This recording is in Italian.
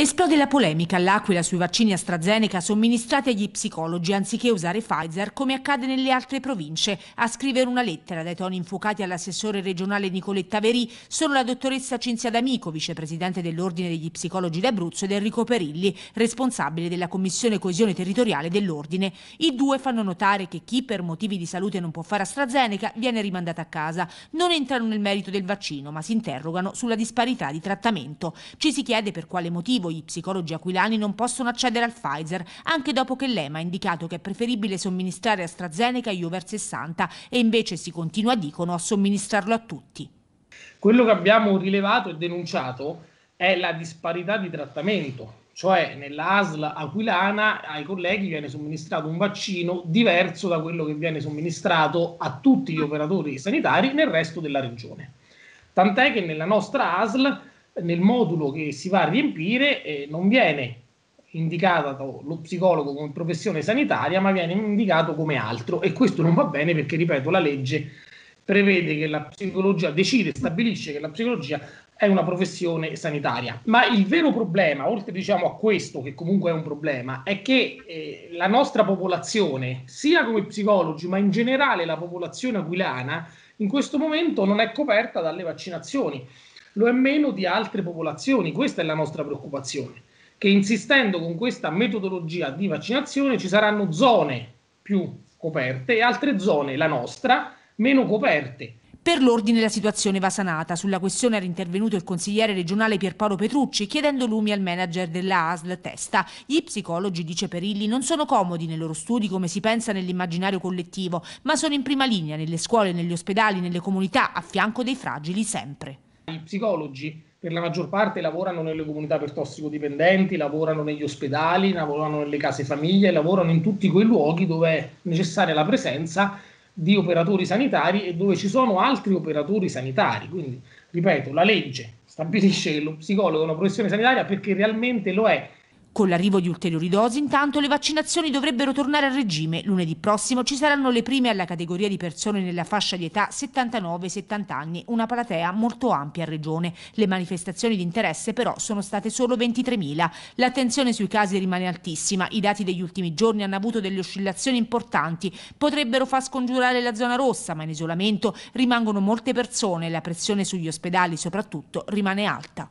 Esplode la polemica all'Aquila sui vaccini AstraZeneca somministrati agli psicologi anziché usare Pfizer come accade nelle altre province. A scrivere una lettera dai toni infuocati all'assessore regionale Nicoletta Verì sono la dottoressa Cinzia D'Amico, vicepresidente dell'Ordine degli Psicologi d'Abruzzo ed Enrico Perilli, responsabile della Commissione Coesione Territoriale dell'Ordine. I due fanno notare che chi per motivi di salute non può fare AstraZeneca viene rimandato a casa. Non entrano nel merito del vaccino ma si interrogano sulla disparità di trattamento. Ci si chiede per quale motivo motivo gli psicologi aquilani non possono accedere al Pfizer, anche dopo che l'EMA ha indicato che è preferibile somministrare AstraZeneca agli over 60 e invece si continua, dicono, a somministrarlo a tutti. Quello che abbiamo rilevato e denunciato è la disparità di trattamento, cioè nella ASL aquilana ai colleghi viene somministrato un vaccino diverso da quello che viene somministrato a tutti gli operatori sanitari nel resto della regione. Tant'è che nella nostra ASL nel modulo che si va a riempire eh, non viene indicato lo psicologo come professione sanitaria, ma viene indicato come altro e questo non va bene perché, ripeto, la legge prevede che la psicologia decide, stabilisce che la psicologia è una professione sanitaria. Ma il vero problema, oltre diciamo, a questo, che comunque è un problema, è che eh, la nostra popolazione, sia come psicologi, ma in generale la popolazione aquilana, in questo momento non è coperta dalle vaccinazioni lo è meno di altre popolazioni. Questa è la nostra preoccupazione, che insistendo con questa metodologia di vaccinazione ci saranno zone più coperte e altre zone, la nostra, meno coperte. Per l'ordine la situazione va sanata. Sulla questione era intervenuto il consigliere regionale Pierpaolo Petrucci chiedendo lumi al manager della ASL Testa. Gli psicologi, dice Perilli, non sono comodi nei loro studi come si pensa nell'immaginario collettivo, ma sono in prima linea nelle scuole, negli ospedali, nelle comunità, a fianco dei fragili sempre gli psicologi per la maggior parte lavorano nelle comunità per tossicodipendenti, lavorano negli ospedali, lavorano nelle case famiglie, lavorano in tutti quei luoghi dove è necessaria la presenza di operatori sanitari e dove ci sono altri operatori sanitari. Quindi, ripeto, la legge stabilisce che lo psicologo è una professione sanitaria perché realmente lo è, con l'arrivo di ulteriori dosi, intanto, le vaccinazioni dovrebbero tornare a regime. Lunedì prossimo ci saranno le prime alla categoria di persone nella fascia di età 79-70 anni, una platea molto ampia a regione. Le manifestazioni di interesse però sono state solo 23.000. L'attenzione sui casi rimane altissima. I dati degli ultimi giorni hanno avuto delle oscillazioni importanti. Potrebbero far scongiurare la zona rossa, ma in isolamento rimangono molte persone e la pressione sugli ospedali soprattutto rimane alta.